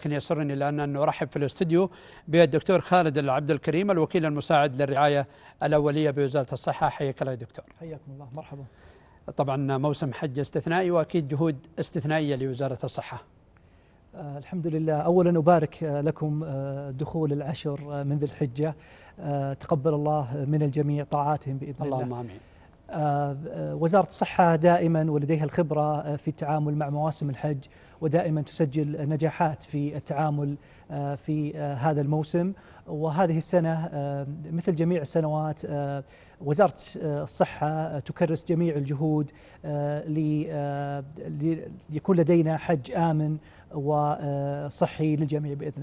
لكن يسرني الان ان ارحب في الاستديو بالدكتور خالد العبد الكريم الوكيل المساعد للرعايه الاوليه بوزاره الصحه حياك الله يا دكتور. حياكم الله مرحبا. طبعا موسم حج استثنائي واكيد جهود استثنائيه لوزاره الصحه. آه، الحمد لله اولا ابارك آه، لكم آه، دخول العشر من ذي الحجه تقبل الله من الجميع طاعاتهم باذن الله. اللهم امين. آه، آه، وزارة الصحة دائما ولديها الخبرة آه، في التعامل مع مواسم الحج ودائما تسجل نجاحات في التعامل في هذا الموسم وهذه السنة مثل جميع السنوات وزارة الصحة تكرس جميع الجهود ليكون لدينا حج آمن وصحي للجميع بإذن الله